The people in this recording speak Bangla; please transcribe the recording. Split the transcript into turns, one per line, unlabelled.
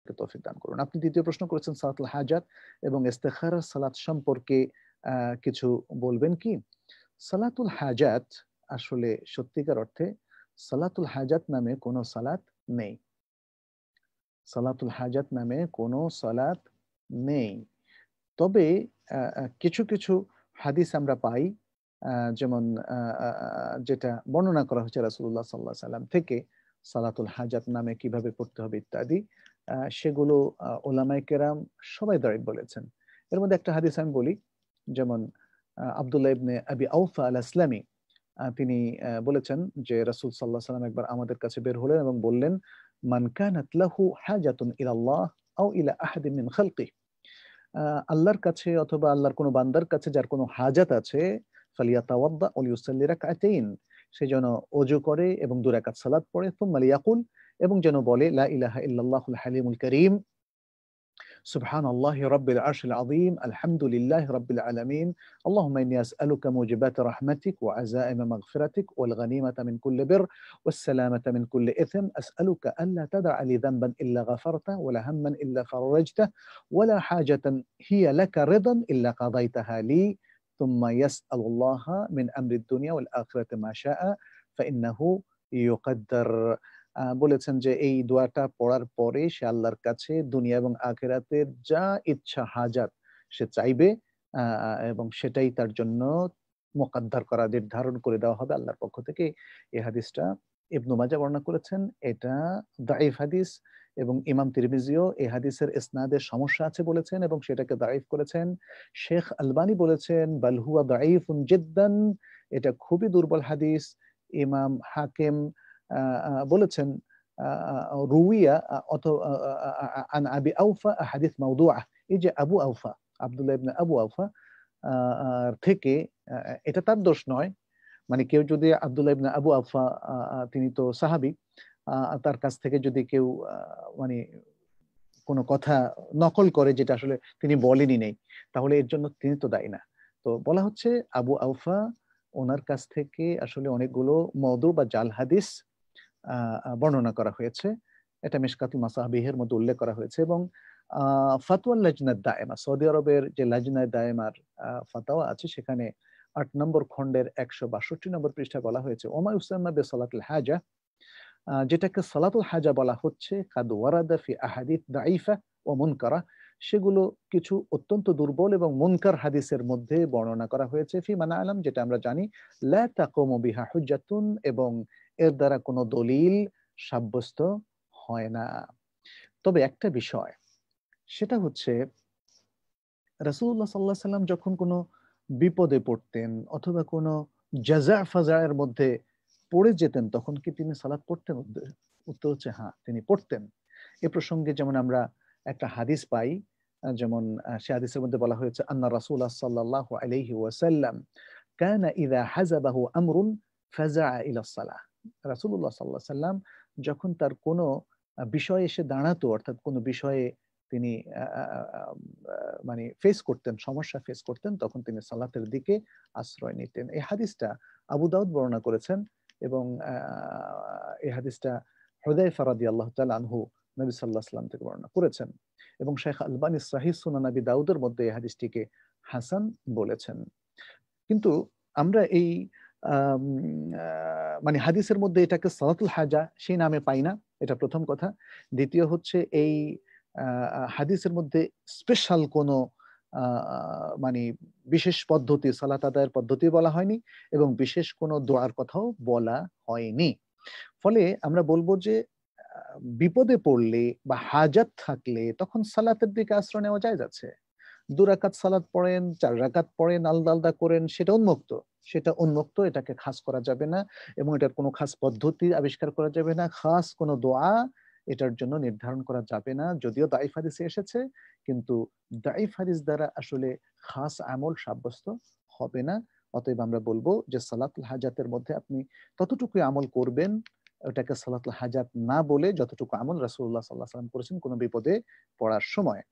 আমাদেরকে তৌফিক দান করুন আপনি দ্বিতীয় প্রশ্ন করেছেন সালাতুল হাজাত এবং ইস্তেখারা সালাত সম্পর্কে কিছু বলবেন কি সালাতুল হাজাত আসলে সত্যিকার অর্থে সালাতুল হাজাত নামে কোনো সালাত নেই সালাতুল হাজাত নামে কোনো সালাত নেই তবে কিছু কিছু হাদিস আমরা পাই যেমন যেটা বর্ণনা করা হয়েছে রাসুল্লাহ সাল্লাহ সাল্লাম থেকে সালাতুল হাজাত নামে কিভাবে পড়তে হবে ইত্যাদি সেগুলো ওলামাই কেরাম সবাই দরিদ বলেছেন এর মধ্যে একটা হাদিস আমি বলি যেমন আবদুল্লাহ ইবনে আবি আউফা আল ইসলামী তিনি বলেছেন যে রাসুল সাল্লাহ সাল্লাম একবার আমাদের কাছে বের হলেন এবং বললেন মান হাজাতুন ইলাল্লাহ আও ইলা আহাদিন মিন খালকি আল্লাহর কাছে অথবা আল্লাহর কোনো বান্দার কাছে যার কোনো হাজাত আছে ফালিয়াতাওয়াদ্দা ওয়ালিউসাল্লি রাকাতাইন সে যেন অজু করে এবং দুরাকাত সালাত পড়ে তো মালিয়াকুল এবং যেন বলে লা ইলাহা ইল্লাল্লাহুল হালিমুল করিম سبحان الله رب العرش العظيم الحمد لله رب العالمين اللهم إني أسألك موجبات رحمتك وعزائم مغفرتك والغنيمة من كل بر والسلامة من كل إثم أسألك ألا تدع لي ذنبا إلا غفرته ولا هما إلا فرجته ولا حاجة هي لك رضا إلا قضيتها لي ثم يسأل الله من أمر الدنيا والآخرة ما شاء فإنه يقدر বলেছেন যে এই দোয়াটা পড়ার পরে সে আল্লাহর কাছে দুনিয়া এবং আখেরাতের যা ইচ্ছা হাজার সে চাইবে এবং সেটাই তার জন্য মোকাদ্দার করা নির্ধারণ করে দেওয়া হবে আল্লাহর পক্ষ থেকে এ হাদিসটা ইবনু মাজা বর্ণনা করেছেন এটা দাইফ হাদিস এবং ইমাম তিরমিজিও এ হাদিসের ইসনাদে সমস্যা আছে বলেছেন এবং সেটাকে দাইফ করেছেন শেখ আলবানি বলেছেন বালহুয়া দাইফ জিদ্দান এটা খুবই দুর্বল হাদিস ইমাম হাকিম বলেছেন রুইয়া অত আন আবি আউফা হাদিস মাউদুয়া এই যে আবু আউফা আবদুল্লাহ ইবনে আবু আউফা থেকে এটা তার দোষ নয় মানে কেউ যদি আবদুল্লাহ ইবনে আবু আফা তিনি তো সাহাবি তার কাছ থেকে যদি কেউ মানে কোনো কথা নকল করে যেটা আসলে তিনি বলেনি নেই তাহলে এর জন্য তিনি তো দায়ী না তো বলা হচ্ছে আবু আউফা ওনার কাছ থেকে আসলে অনেকগুলো মদু বা জাল হাদিস বর্ণনা করা হয়েছে এটা মেশকাতুল মাসাহাবিহের মধ্যে উল্লেখ করা হয়েছে এবং ফাতোয়া লাজনা দায়মা সৌদি আরবের যে লাজনা দায়মার ফাতাওয়া আছে সেখানে আট নম্বর খণ্ডের একশো বাষট্টি নম্বর পৃষ্ঠা বলা হয়েছে ওমা ইউসাম্মা বে সালাতুল হাজা যেটাকে সালাতুল হাজা বলা হচ্ছে কাদ ওয়ারাদা ফি আহাদিত দাইফা ও মুনকারা সেগুলো কিছু অত্যন্ত দুর্বল এবং মুনকার হাদিসের মধ্যে বর্ণনা করা হয়েছে ফি মানা আলম যেটা আমরা জানি লা তাকুমু বিহা হুজ্জাতুন এবং এর দ্বারা কোনো দলিল সাব্যস্ত হয় না তবে একটা বিষয় সেটা হচ্ছে রাসুল্লাহ সাল্লাহ সাল্লাম যখন কোনো বিপদে পড়তেন অথবা কোনো জাজা ফাজার মধ্যে পড়ে যেতেন তখন কি তিনি সালাদ পড়তেন উত্তর হচ্ছে হ্যাঁ তিনি পড়তেন এ প্রসঙ্গে যেমন আমরা একটা হাদিস পাই যেমন সে হাদিসের মধ্যে বলা হয়েছে আন্না রাসুল্লাহ সাল্লাহ আলহি ওয়াসাল্লাম কেন ইদা হাজাবাহু আমরুন ফাজা ইলা সালাহ রাসুল্লাহ সাল্লাহ সাল্লাম যখন তার কোনো বিষয়ে এসে দাঁড়াতো অর্থাৎ কোনো বিষয়ে তিনি মানে ফেস করতেন সমস্যা ফেস করতেন তখন তিনি সালাতের দিকে আশ্রয় নিতেন এই হাদিসটা আবু দাউদ বর্ণনা করেছেন এবং এই হাদিসটা হৃদয় ফারাদি আল্লাহ তাল আনহু নবী সাল্লাহ সাল্লাম থেকে বর্ণনা করেছেন এবং শেখ আলবানি সাহি সুনা নবী দাউদের মধ্যে এই হাদিসটিকে হাসান বলেছেন কিন্তু আমরা এই মানে হাদিসের মধ্যে এটাকে সালাতুল হাজা সেই নামে পাই না এটা প্রথম কথা দ্বিতীয় হচ্ছে এই হাদিসের মধ্যে স্পেশাল কোনো মানে বিশেষ পদ্ধতি সালাত আদায়ের পদ্ধতি বলা হয়নি এবং বিশেষ কোনো দোয়ার কথাও বলা হয়নি ফলে আমরা বলবো যে বিপদে পড়লে বা হাজাত থাকলে তখন সালাতের দিকে আশ্রয় নেওয়া যায় যাচ্ছে দু রাকাত সালাদ পড়েন চার রাকাত পড়েন আলাদা আলাদা করেন সেটা উন্মুক্ত সেটা উন্মুক্ত এটাকে খাস করা যাবে না এবং এটার কোনো খাস পদ্ধতি আবিষ্কার করা যাবে না খাস কোনো দোয়া এটার জন্য নির্ধারণ করা যাবে না যদিও দাইফ হাদিসে এসেছে কিন্তু দাইফ ফারিস দ্বারা আসলে খাস আমল সাব্যস্ত হবে না অতএব আমরা বলবো যে সালাতুল হাজাতের মধ্যে আপনি ততটুকু আমল করবেন ওটাকে সালাতুল হাজাত না বলে যতটুকু আমল রাসুল্লাহ সাল্লাহ সাল্লাম করেছেন কোনো বিপদে পড়ার সময়